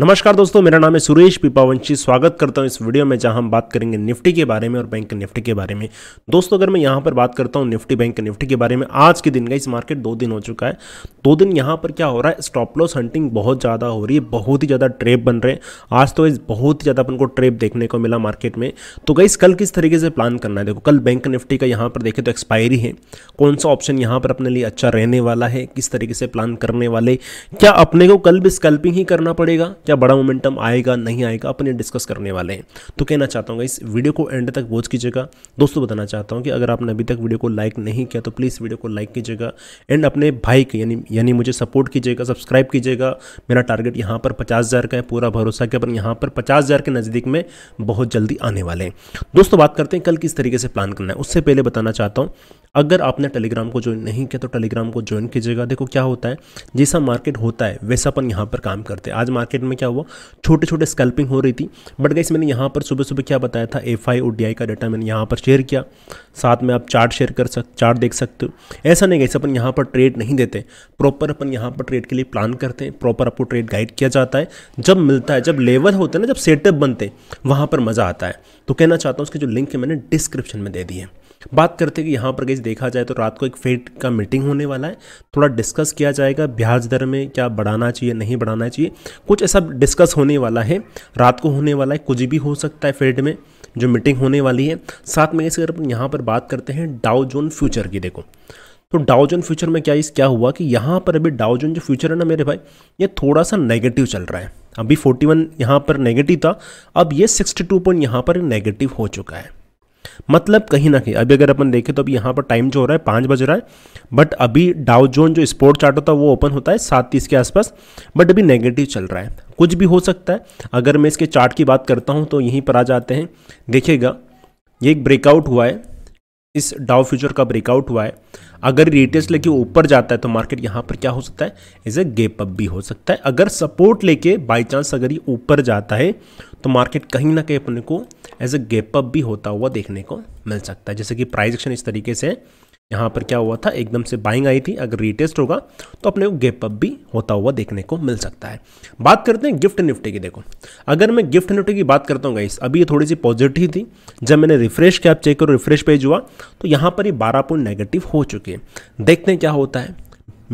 नमस्कार दोस्तों मेरा नाम है सुरेश पिपावंशी स्वागत करता हूं इस वीडियो में जहां हम बात करेंगे निफ्टी के बारे में और बैंक निफ्टी के बारे में दोस्तों अगर मैं यहां पर बात करता हूं निफ्टी बैंक निफ्टी के बारे में आज के दिन का इस मार्केट दो दिन हो चुका है दो दिन यहां पर क्या हो रहा है स्टॉप लॉस हंटिंग बहुत ज़्यादा हो रही है बहुत ही ज़्यादा ट्रेप बन रहे हैं आज तो इस बहुत ही ज़्यादा अपन को ट्रेप देखने को मिला मार्केट में तो गई कल किस तरीके से प्लान करना है देखो कल बैंक निफ्टी का यहाँ पर देखें तो एक्सपायरी है कौन सा ऑप्शन यहाँ पर अपने लिए अच्छा रहने वाला है किस तरीके से प्लान करने वाले क्या अपने को कल भी स्कल्पिंग ही करना पड़ेगा क्या बड़ा मोमेंटम आएगा नहीं आएगा अपन डिस्कस करने वाले हैं तो कहना चाहता हूँ इस वीडियो को एंड तक वॉच कीजिएगा दोस्तों बताना चाहता हूँ कि अगर आपने अभी तक वीडियो को लाइक नहीं किया तो प्लीज़ वीडियो को लाइक कीजिएगा एंड अपने भाई के यानी यानी मुझे सपोर्ट कीजिएगा सब्सक्राइब कीजिएगा मेरा टारगेट यहाँ पर पचास हज़ार का है पूरा भरोसा कि अपन यहाँ पर पचास हज़ार के नज़दीक में बहुत जल्दी आने वाले हैं दोस्तों बात करते हैं कल किस तरीके से प्लान करना है उससे पहले बताना चाहता हूँ अगर आपने टेलीग्राम को ज्वाइन नहीं किया तो टेलीग्राम को ज्वाइन कीजिएगा देखो क्या होता है जैसा मार्केट होता है वैसा अपन यहाँ पर काम करते हैं आज मार्केट में क्या हुआ छोटे छोटे स्कैल्पिंग हो रही थी बट गई मैंने यहाँ पर सुबह सुबह क्या बताया था एफ आई और डी का डाटा मैंने यहाँ पर शेयर किया साथ में आप चार्ट शेयर कर सक चार्ट देख सकते हो ऐसा नहीं गई अपन यहाँ पर ट्रेड नहीं देते प्रॉपर अपन यहाँ पर ट्रेड के लिए प्लान करते हैं प्रॉपर आपको ट्रेड गाइड किया जाता है जब मिलता है जब लेवल होते हैं ना जब सेटअप बनते हैं वहाँ पर मज़ा आता है तो कहना चाहता हूँ उसकी जो लिंक है मैंने डिस्क्रिप्शन में दे दी है बात करते हैं कि यहाँ पर गई देखा जाए तो रात को एक फेड का मीटिंग होने वाला है थोड़ा डिस्कस किया जाएगा ब्याज दर में क्या बढ़ाना चाहिए नहीं बढ़ाना चाहिए कुछ ऐसा डिस्कस होने वाला है रात को होने वाला है कुछ भी हो सकता है फेड में जो मीटिंग होने वाली है साथ में अगर अपन यहाँ पर बात करते हैं डाउ जोन फ्यूचर की देखो तो जोन फ्यूचर में क्या इस क्या हुआ कि यहाँ पर अभी जोन जो फ्यूचर है ना मेरे भाई ये थोड़ा सा नेगेटिव चल रहा है अभी 41 वन यहाँ पर नेगेटिव था अब ये 62 टू पॉइंट यहाँ पर नेगेटिव हो चुका है मतलब कहीं ना कहीं अभी अगर अपन देखें तो अभी यहाँ पर टाइम जो हो रहा है पाँच बज रहा है बट अभी डाउ जोन जो स्पोर्ट चार्ट होता है वो ओपन होता है सात तीस के आसपास बट अभी नेगेटिव चल रहा है कुछ भी हो सकता है अगर मैं इसके चार्ट की बात करता हूँ तो यहीं पर आ जाते हैं देखिएगा ये एक ब्रेकआउट हुआ है इस डाउ फ्यूचर का ब्रेकआउट हुआ है अगर रिटेल्स लेके ऊपर जाता है तो मार्केट यहाँ पर क्या हो सकता है इज ए गेप अप भी हो सकता है अगर सपोर्ट लेके बाई चांस अगर ये ऊपर जाता है तो मार्केट कहीं ना कहीं अपने को एज ए अप भी होता हुआ देखने को मिल सकता है जैसे कि प्राइज एक्शन इस तरीके से यहाँ पर क्या हुआ था एकदम से बाइंग आई थी अगर रीटेस्ट होगा तो अपने को गैप अप भी होता हुआ देखने को मिल सकता है बात करते हैं गिफ्ट निफ्टी की देखो अगर मैं गिफ्ट निफ्टी की बात करता हूँ गाइस अभी ये थोड़ी सी पॉजिटिव थी जब मैंने रिफ्रेश किया चेक करो रिफ्रेश पेज हुआ तो यहाँ पर ये बारह पॉइंट नेगेटिव हो चुके हैं देखते हैं क्या होता है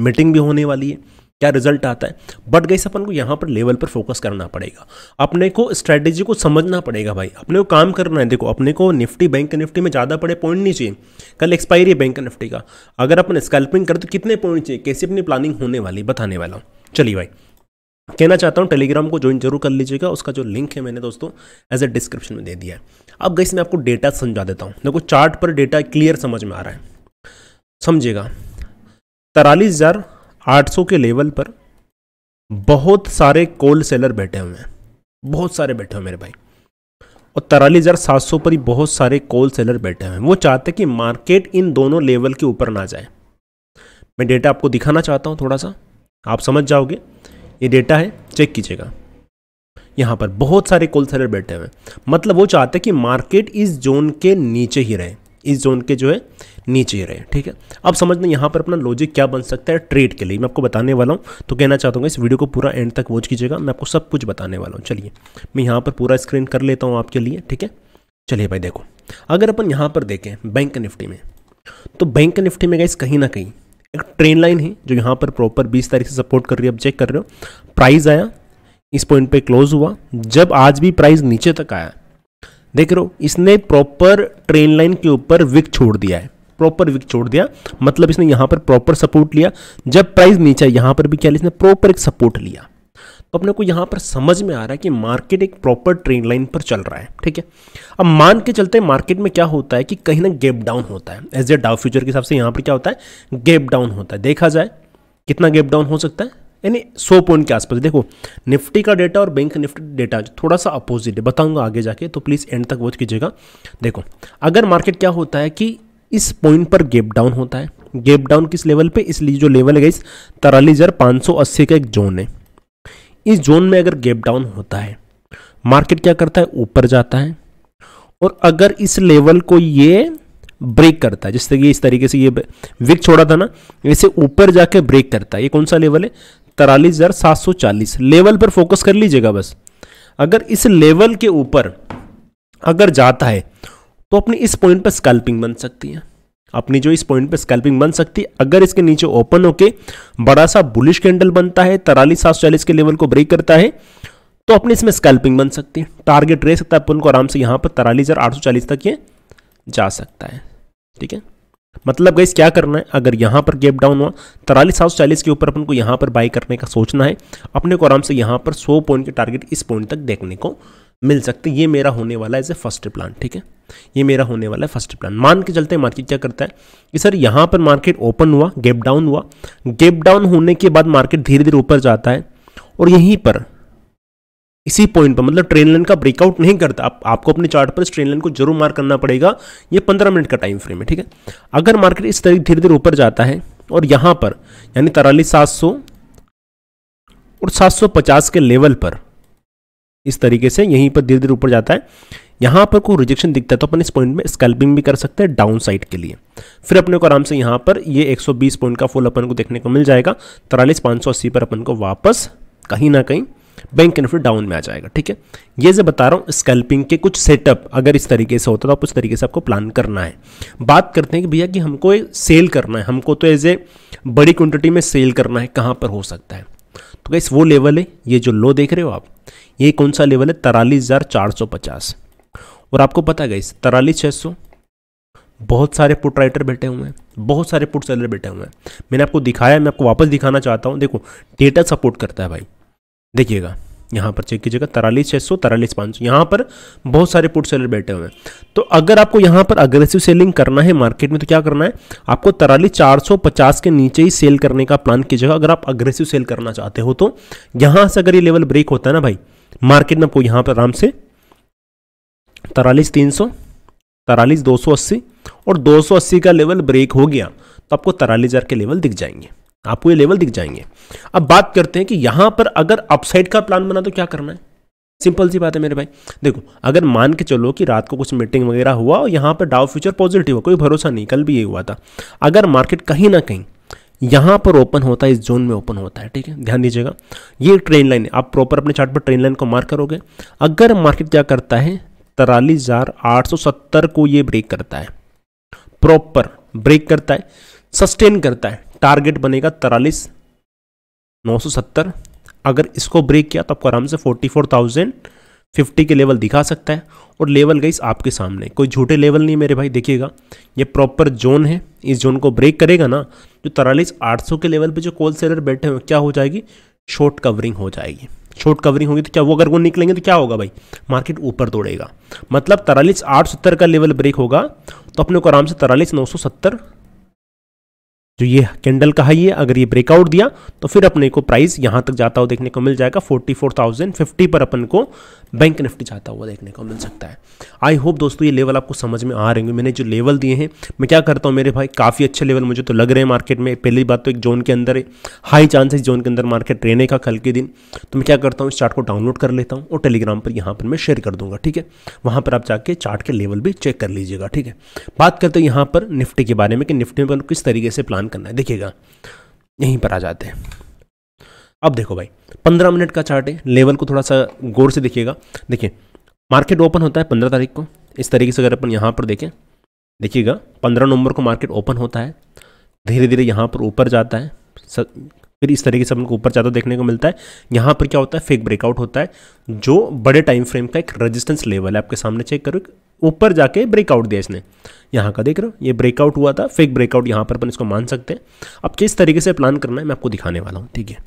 मीटिंग भी होने वाली है क्या रिजल्ट आता है बट गई अपन को यहाँ पर लेवल पर फोकस करना पड़ेगा अपने को स्ट्रैटेजी को समझना पड़ेगा भाई अपने को काम करना है देखो अपने को निफ्टी बैंक निफ्टी में ज़्यादा बड़े पॉइंट नहीं चाहिए कल एक्सपायरी है बैंक निफ्टी का अगर अपन स्कैल्पिंग करें तो कितने पॉइंट चाहिए कैसे अपनी प्लानिंग होने वाली बताने वाला हूँ चलिए भाई कहना चाहता हूँ टेलीग्राम को ज्वाइन जरूर कर लीजिएगा उसका जो लिंक है मैंने दोस्तों एज ए डिस्क्रिप्शन में दे दिया है अब गई मैं आपको डेटा समझा देता हूँ देखो चार्ट पर डेटा क्लियर समझ में आ रहा है समझिएगा तरालीस हज़ार 800 के लेवल पर बहुत सारे कोल सेलर बैठे हुए हैं बहुत सारे बैठे हुए मेरे भाई और तरालीस हज़ार सात सौ पर ही बहुत सारे कोल सेलर बैठे हुए हैं वो चाहते हैं कि मार्केट इन दोनों लेवल के ऊपर ना जाए मैं डेटा आपको दिखाना चाहता हूँ थोड़ा सा आप समझ जाओगे ये डेटा है चेक कीजिएगा यहाँ पर बहुत सारे कोल सेलर बैठे हुए हैं मतलब वो चाहते हैं कि मार्केट इस जोन के नीचे ही रहे इस जोन के जो है नीचे रहे ठीक है अब समझ लें यहाँ पर अपना लॉजिक क्या बन सकता है ट्रेड के लिए मैं आपको बताने वाला हूँ तो कहना चाहता हूँ इस वीडियो को पूरा एंड तक वॉच कीजिएगा मैं आपको सब कुछ बताने वाला हूँ चलिए मैं यहाँ पर पूरा स्क्रीन कर लेता हूँ आपके लिए ठीक है चलिए भाई देखो अगर अपन यहाँ पर देखें बैंक निफ्टी में तो बैंक निफ्टी में गए कहीं ना कहीं एक ट्रेन लाइन है जो यहाँ पर प्रॉपर 20 तारीख से सपोर्ट कर रही है अब चेक कर रहे हो प्राइस आया इस पॉइंट पे क्लोज हुआ जब आज भी प्राइस नीचे तक आया देख रहे हो इसने प्रॉपर ट्रेन लाइन के ऊपर विक छोड़ दिया है प्रॉपर विक छोड़ दिया मतलब इसने यहां पर प्रॉपर सपोर्ट लिया जब प्राइस नीचे यहां पर भी क्या लिया इसने प्रॉपर एक सपोर्ट लिया तो अपने को यहां पर समझ में आ रहा है कि मार्केट एक प्रॉपर ट्रेन लाइन पर चल रहा है ठीक है अब मान के चलते मार्केट में क्या होता है कि कहीं ना गैप डाउन होता है एज ए डाउ फ्यूचर के हिसाब से यहां पर क्या होता है गैप डाउन होता है देखा जाए कितना गैप डाउन हो सकता है यानी सौ पॉइंट के आसपास देखो निफ्टी का डेटा और बैंक निफ्टी डेटा थोड़ा सा अपोजिट है बताऊंगा आगे जाके तो प्लीज़ एंड तक वॉच कीजिएगा देखो अगर मार्केट क्या होता है कि इस पॉइंट पर गेप डाउन होता है गेप डाउन किस लेवल पे इसलिए जो लेवल है इस तरालीस का एक जोन है इस जोन में अगर गेप डाउन होता है मार्केट क्या करता है ऊपर जाता है और अगर इस लेवल को ये ब्रेक करता है जिस तरीके इस तरीके से ये विक छोड़ा था ना इसे ऊपर जाके ब्रेक करता है ये कौन सा लेवल है तरालीस हज़ार सात सौ चालीस लेवल पर फोकस कर लीजिएगा बस अगर इस लेवल के ऊपर अगर जाता है तो अपनी इस पॉइंट पर स्कैल्पिंग बन सकती है अपनी जो इस पॉइंट पे स्कैल्पिंग बन सकती है अगर इसके नीचे ओपन होके बड़ा सा बुलिश कैंडल बनता है तरालीस सात चालीस के लेवल को ब्रेक करता है तो अपने इसमें स्कैल्पिंग बन सकती है टारगेट रह सकता है अपन को आराम से यहां पर तरालीस हज़ार आठ सौ चालीस तक ये जा सकता है ठीक है मतलब गई क्या करना है अगर यहां पर गैप डाउन हुआ तरालीस सात सौ चालीस के ऊपर अपन को यहां पर बाई करने का सोचना है अपने को आराम से यहां पर सौ पॉइंट के टारगेट इस पॉइंट तक देखने को मिल सकते ये मेरा होने वाला है एज ए फर्स्ट प्लान ठीक है ये मेरा होने वाला है फर्स्ट प्लान मान के चलते हैं मार्केट क्या करता है कि सर यहाँ पर मार्केट ओपन हुआ गेप डाउन हुआ गेप डाउन होने के बाद मार्केट धीरे धीरे ऊपर जाता है और यहीं पर इसी पॉइंट पर मतलब ट्रेन लाइन का ब्रेकआउट नहीं करता आप, आपको अपने चार्ट पर इस ट्रेन लाइन को जरूर मार्क करना पड़ेगा ये पंद्रह मिनट का टाइम फ्रेम है ठीक है अगर मार्केट इस तरीके धीरे धीरे ऊपर जाता है और यहाँ पर यानी तरालीस सात सौ और सात सौ पचास के लेवल पर इस तरीके से यहीं पर धीरे धीरे ऊपर जाता है यहाँ पर कोई रिजेक्शन दिखता है तो अपन इस पॉइंट में स्कैल्पिंग भी कर सकते हैं डाउन साइड के लिए फिर अपने को आराम से यहाँ पर ये 120 पॉइंट का फुल अपन को देखने को मिल जाएगा तरालीस पाँच पर अपन को वापस कहीं ना कहीं बैंक एंड फिर डाउन में आ जाएगा ठीक है ये जो बता रहा हूँ स्कैल्पिंग के कुछ सेटअप अगर इस तरीके से होता तो आप उस तरीके से आपको प्लान करना है बात करते हैं कि भैया कि हमको सेल करना है हमको तो एज ए बड़ी क्वान्टिटी में सेल करना है कहाँ पर हो सकता है तो गैस वो लेवल है ये जो लो देख रहे हो आप ये कौन सा लेवल है तरालीस हज़ार चार सौ पचास और आपको पता है गैस तरालीस छः सौ बहुत सारे पुट राइटर बैठे हुए हैं बहुत सारे पुट सेलर बैठे हुए हैं मैंने आपको दिखाया मैं आपको वापस दिखाना चाहता हूँ देखो डेटा सपोर्ट करता है भाई देखिएगा यहाँ पर चेक कीजिएगा तरालीस छः सौ तरालीस पाँच सौ यहाँ पर बहुत सारे पुट सेलर बैठे हुए हैं तो अगर आपको यहाँ पर अग्रेसिव सेलिंग करना है मार्केट में तो क्या करना है आपको तरालीस चार सौ पचास के नीचे ही सेल करने का प्लान कीजिएगा अगर आप अग्रेसिव सेल करना चाहते हो तो यहाँ से अगर ये लेवल ब्रेक होता है ना भाई मार्केट में आपको यहाँ पर आराम से तरालीस तीन सौ दो सौ अस्सी और दो सौ अस्सी का लेवल ब्रेक हो गया तो आपको तरालीस हज़ार के लेवल दिख जाएंगे आपको ये लेवल दिख जाएंगे अब बात करते हैं कि यहां पर अगर अपसाइड का प्लान बना तो क्या करना है सिंपल सी बात है मेरे भाई देखो अगर मान के चलो कि रात को कुछ मीटिंग वगैरह हुआ और यहाँ पर डाउ फ्यूचर पॉजिटिव हुआ कोई भरोसा नहीं कल भी ये हुआ था अगर मार्केट कहीं ना कहीं यहाँ पर ओपन होता है इस जोन में ओपन होता है ठीक है ध्यान दीजिएगा ये ट्रेन लाइन है आप प्रॉपर अपने चार्ट पर ट्रेन लाइन को मार्क करोगे अगर मार्केट क्या करता है तरालीस हज़ार आठ सौ सत्तर को ये ब्रेक करता है प्रॉपर ब्रेक करता है सस्टेन करता है टारगेट बनेगा तरालीस नौ सौ सत्तर अगर इसको ब्रेक किया तो आपको आराम से फोर्टी फोर थाउजेंड फिफ्टी के लेवल दिखा सकता है और लेवल गई आपके सामने कोई झूठे लेवल नहीं मेरे भाई देखिएगा ये प्रॉपर जोन है इस जोन को ब्रेक करेगा ना जो तो तरालीस आठ सौ के लेवल पे जो कोल सेलर बैठे हुए क्या हो जाएगी शॉर्ट कवरिंग हो जाएगी शॉर्ट कवरिंग होगी तो क्या वो अगर वो निकलेंगे तो क्या होगा भाई मार्केट ऊपर तोड़ेगा मतलब तरालीस आठ सत्तर का लेवल ब्रेक होगा तो अपने को आराम से तरालीस नौ सौ सत्तर जो ये कैंडल का हाई है अगर ये ब्रेकआउट दिया तो फिर अपने को प्राइस यहाँ तक जाता हुआ देखने को मिल जाएगा 44,050 पर अपन को बैंक निफ्टी जाता हुआ देखने को मिल सकता है आई होप दोस्तों ये लेवल आपको समझ में आ रहे होंगे मैंने जो लेवल दिए हैं मैं क्या करता हूँ मेरे भाई काफ़ी अच्छे लेवल मुझे तो लग रहे हैं मार्केट में पहली बात तो एक जोन के अंदर हाई चांसेस जोन के अंदर मार्केट रहने का कल के दिन तो मैं क्या करता हूँ इस चार्ट को डाउनलोड कर लेता हूँ और टेलीग्राम पर यहाँ पर मैं शेयर कर दूंगा ठीक है वहाँ पर आप जाके चार्ट के लेवल भी चेक कर लीजिएगा ठीक है बात करते हैं यहाँ पर निफ्टी के बारे में कि निफ्टी में किस तरीके से प्लान प्लान करना है देखिएगा यहीं पर आ जाते हैं अब देखो भाई पंद्रह मिनट का चार्ट है लेवल को थोड़ा सा गौर से देखिएगा देखिए मार्केट ओपन होता है पंद्रह तारीख को इस तरीके से अगर अपन यहाँ पर देखें देखिएगा पंद्रह नवंबर को मार्केट ओपन होता है धीरे धीरे यहाँ पर ऊपर जाता है फिर इस तरीके से अपन को ऊपर ज़्यादा देखने को मिलता है यहाँ पर क्या होता है फेक ब्रेकआउट होता है जो बड़े टाइम फ्रेम का एक रेजिस्टेंस लेवल है आपके सामने चेक करो ऊपर जाके ब्रेकआउट दिया इसने यहाँ का देख रहे हो ये ब्रेकआउट हुआ था फेक ब्रेकआउट यहाँ पर अपन इसको मान सकते हैं अब किस तरीके से प्लान करना है मैं आपको दिखाने वाला हूँ ठीक है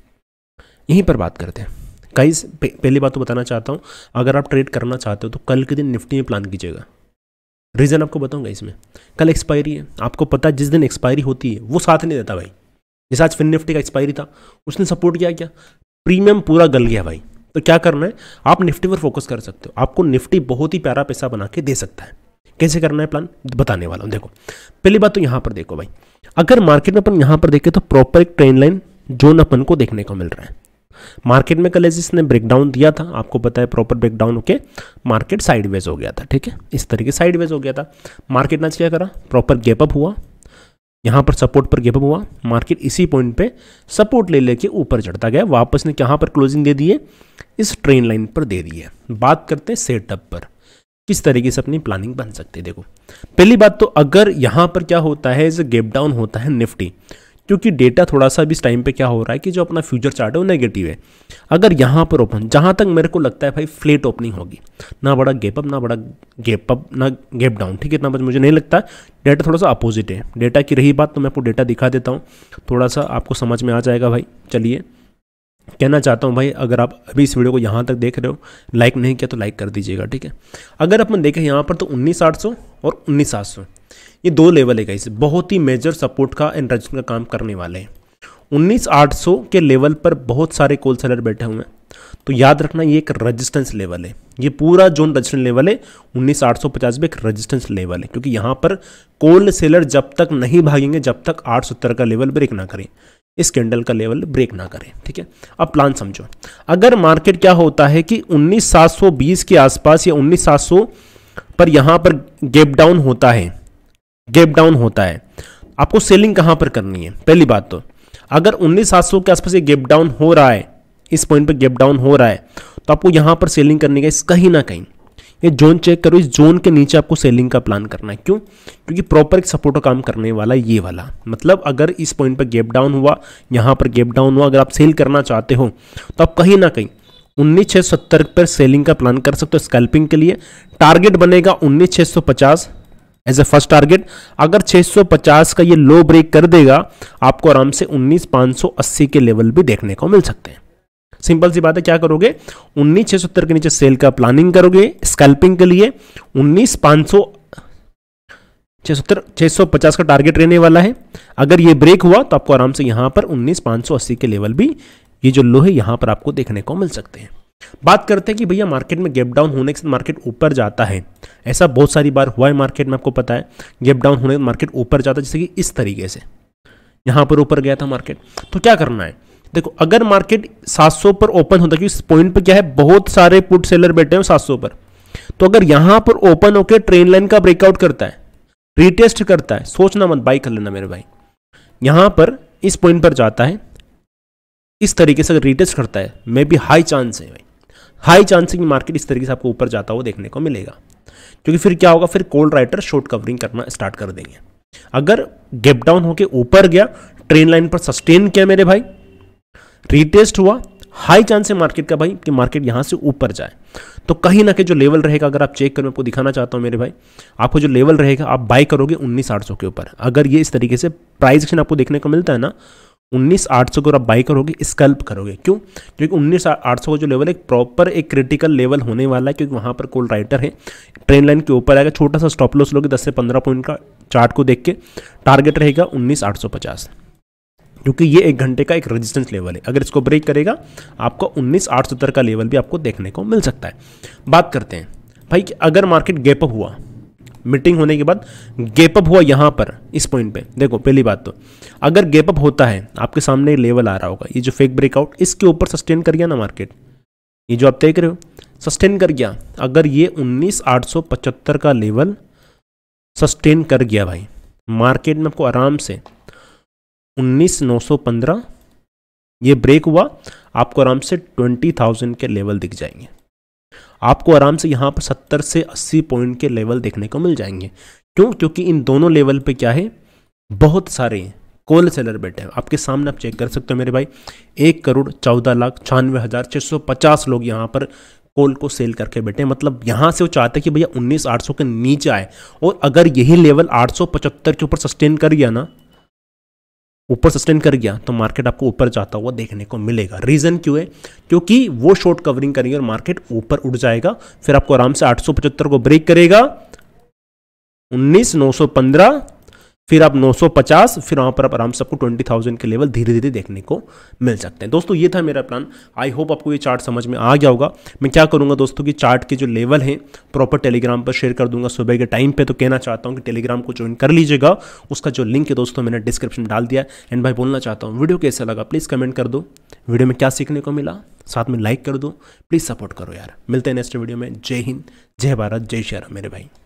यहीं पर बात करते हैं कई पहली बात तो बताना चाहता हूँ अगर आप ट्रेड करना चाहते हो तो कल के दिन निफ्टी में प्लान कीजिएगा रीज़न आपको बताऊंगा इसमें कल एक्सपायरी है आपको पता जिस दिन एक्सपायरी होती है वो साथ नहीं देता भाई जैसे आज फिन निफ्टी का एक्सपायरी था उसने सपोर्ट किया क्या प्रीमियम पूरा गल गया भाई तो क्या करना है आप निफ्टी पर फोकस कर सकते हो आपको निफ्टी बहुत ही प्यारा पैसा बना के दे सकता है कैसे करना है प्लान बताने वाला हूँ देखो पहली बात तो यहाँ पर देखो भाई अगर मार्केट में अपन यहाँ पर देखें तो प्रॉपर एक ट्रेन लाइन जोन अपन को देखने को मिल रहा है मार्केट में कल इसने ब्रेकडाउन दिया था आपको पता है प्रॉपर ब्रेकडाउन होकर मार्केट साइडवेज हो गया था ठीक है इस तरीके साइडवेज हो गया था मार्केट ने क्या करा प्रॉपर गैपअप हुआ यहाँ पर सपोर्ट पर गैपअप हुआ मार्केट इसी पॉइंट पे सपोर्ट ले लेके ऊपर चढ़ता गया वापस ने यहां पर क्लोजिंग दे दिए इस ट्रेन लाइन पर दे दी है बात करते हैं सेटअप पर किस तरीके से अपनी प्लानिंग बन सकती है देखो पहली बात तो अगर यहाँ पर क्या होता है इसे गेप डाउन होता है निफ्टी क्योंकि डेटा थोड़ा सा भी इस टाइम पे क्या हो रहा है कि जो अपना फ्यूचर चार्ट है वो नेगेटिव है अगर यहाँ पर ओपन जहाँ तक मेरे को लगता है भाई फ्लेट ओपनिंग होगी ना बड़ा गेप अप ना बड़ा गेप अप ना गेप डाउन ठीक है इतना बस मुझे नहीं लगता डेटा थोड़ा सा अपोजिट है डेटा की रही बात तो मैं आपको डेटा दिखा देता हूँ थोड़ा सा आपको समझ में आ जाएगा भाई चलिए कहना चाहता हूँ भाई अगर आप अभी इस वीडियो को यहाँ तक देख रहे हो लाइक नहीं किया तो लाइक कर दीजिएगा ठीक है अगर अपन देखें यहाँ पर तो उन्नीस आठ सौ और उन्नीस सात सौ ये दो लेवल है इसे बहुत ही मेजर सपोर्ट का एंड रजिस्टर का काम करने वाले हैं उन्नीस आठ सौ के लेवल पर बहुत सारे कोल सेलर बैठे हुए हैं तो याद रखना ये एक रजिस्टेंस लेवल है ये पूरा जोन रजिस्टेंस लेवल है उन्नीस आठ सौ पचास में एक रजिस्टेंस लेवल है क्योंकि यहाँ पर कोल सेलर जब तक नहीं भागेंगे जब तक आठ सौ का लेवल ब्रेक ना करें इस कैंडल का लेवल ब्रेक ना करें ठीक है अब प्लान समझो अगर मार्केट क्या होता है कि 19,720 के आसपास या 19,700 पर यहां पर गैप डाउन होता है गैप डाउन होता है आपको सेलिंग कहां पर करनी है पहली बात तो अगर 19,700 के आसपास ये गैप डाउन हो रहा है इस पॉइंट पर गैप डाउन हो रहा है तो आपको यहां पर सेलिंग करने का कहीं ना कहीं ये जोन चेक करो इस जोन के नीचे आपको सेलिंग का प्लान करना है क्यों क्योंकि प्रॉपर एक सपोर्ट काम करने वाला ये वाला मतलब अगर इस पॉइंट पर गैप डाउन हुआ यहाँ पर गैप डाउन हुआ अगर आप सेल करना चाहते हो तो आप कहीं ना कहीं उन्नीस छः सत्तर पर सेलिंग का प्लान कर सकते हो स्कैल्पिंग के लिए टारगेट बनेगा उन्नीस छः सौ पचास एज ए फर्स्ट टारगेट अगर 650 का ये लो ब्रेक कर देगा आपको आराम से 19,580 के लेवल भी देखने को मिल सकते हैं सिंपल सी बात है क्या करोगे उन्नीस छह सत्तर के नीचे सेल का प्लानिंग करोगे स्कैल्पिंग के लिए उन्नीस पांच सौ सत्तर सौ पचास का टारगेट रहने वाला है अगर ये ब्रेक हुआ तो आपको आराम से यहां पर उन्नीस सौ अस्सी के लेवल भी ये जो लो है यहां पर आपको देखने को मिल सकते हैं बात करते हैं कि भैया मार्केट में गैप डाउन होने के साथ मार्केट ऊपर जाता है ऐसा बहुत सारी बार हुआ है मार्केट में आपको पता है गैप डाउन होने के मार्केट ऊपर जाता है जैसे कि इस तरीके से यहां पर ऊपर गया था मार्केट तो क्या करना है देखो अगर मार्केट 700 पर ओपन होता क्योंकि इस पॉइंट पर क्या है बहुत सारे पुट सेलर बैठे हैं सात पर तो अगर यहां पर ओपन होकर ट्रेन लाइन का ब्रेकआउट करता है रिटेस्ट करता है सोचना मत बाई कर लेना मेरे भाई यहां पर इस पॉइंट पर जाता है इस तरीके से अगर रिटेस्ट करता है मे बी हाई चांस है भाई हाई चांस है मार्केट इस तरीके से आपको ऊपर जाता हुआ देखने को मिलेगा क्योंकि फिर क्या होगा फिर कोल्ड राइटर शॉर्ट कवरिंग करना स्टार्ट कर देंगे अगर गेप डाउन होकर ऊपर गया ट्रेन लाइन पर सस्टेन किया मेरे भाई रीटेस्ट हुआ हाई चांस है मार्केट का भाई कि मार्केट यहाँ से ऊपर जाए तो कहीं ना कहीं जो लेवल रहेगा अगर आप चेक करें आपको दिखाना चाहता हूँ मेरे भाई आपको जो लेवल रहेगा आप बाई करोगे उन्नीस आठ सौ के ऊपर अगर ये इस तरीके से प्राइस एक्शन आपको देखने को मिलता है ना उन्नीस आठ सौ को आप बाई करोगे स्कल्प करोगे क्यों क्योंकि उन्नीस आठ सौ का जो लेवल है प्रॉपर एक क्रिटिकल लेवल होने वाला है क्योंकि वहाँ पर कोल राइटर है ट्रेन लाइन के ऊपर आएगा छोटा सा स्टॉप लॉस लोगे दस से पंद्रह पॉइंट का चार्ट को देख के टारगेट रहेगा उन्नीस आठ सौ पचास क्योंकि ये एक घंटे का एक रेजिस्टेंस लेवल है अगर इसको ब्रेक करेगा आपको उन्नीस आठ तरह का लेवल भी आपको देखने को मिल सकता है बात करते हैं भाई कि अगर मार्केट गैप अप हुआ मीटिंग होने के बाद गैप अप हुआ यहाँ पर इस पॉइंट पे देखो पहली बात तो अगर गैप अप होता है आपके सामने लेवल आ रहा होगा ये जो फेक ब्रेकआउट इसके ऊपर सस्टेन कर गया ना मार्केट ये जो आप देख रहे हो सस्टेन कर गया अगर ये उन्नीस आठ सौ पचहत्तर का लेवल सस्टेन कर गया भाई मार्केट में आपको आराम से उन्नीस नौ सौ पंद्रह ये ब्रेक हुआ आपको आराम से ट्वेंटी थाउजेंड के लेवल दिख जाएंगे आपको आराम से यहाँ पर सत्तर से अस्सी पॉइंट के लेवल देखने को मिल जाएंगे क्यों क्योंकि इन दोनों लेवल पे क्या है बहुत सारे कोल सेलर बैठे हैं आपके सामने आप चेक कर सकते हो मेरे भाई एक करोड़ चौदह लाख छियानवे हज़ार छः सौ पचास लोग यहाँ पर कोल को सेल करके बैठे मतलब यहाँ से वो चाहते हैं कि भैया उन्नीस आठ सौ के नीचे आए और अगर यही लेवल आठ सौ पचहत्तर के ऊपर सस्टेन कर गया ना ऊपर सस्टेन कर गया तो मार्केट आपको ऊपर जाता हुआ देखने को मिलेगा रीज़न क्यों है क्योंकि वो शॉर्ट कवरिंग करेंगे और मार्केट ऊपर उठ जाएगा फिर आपको आराम से आठ को ब्रेक करेगा उन्नीस नौ सौ पंद्रह फिर आप 950 फिर वहाँ पर आप आराम से आपको 20,000 के लेवल धीरे धीरे देखने को मिल सकते हैं दोस्तों ये था मेरा प्लान आई होप आपको ये चार्ट समझ में आ गया होगा मैं क्या करूँगा दोस्तों कि चार्ट के जो लेवल हैं प्रॉपर टेलीग्राम पर शेयर कर दूंगा सुबह के टाइम पर तो कहना चाहता हूँ कि टेलीग्राम को ज्वाइन कर लीजिएगा उसका जो लिंक है दोस्तों मैंने डिस्क्रिप्शन डाल दिया एंड भाई बोलना चाहता हूँ वीडियो कैसा लगा प्लीज़ कमेंट कर दो वीडियो में क्या सीखने को मिला साथ में लाइक कर दो प्लीज़ सपोर्ट करो यार मिलते हैं नेक्स्ट वीडियो में जय हिंद जय भारत जय शेरा मेरे भाई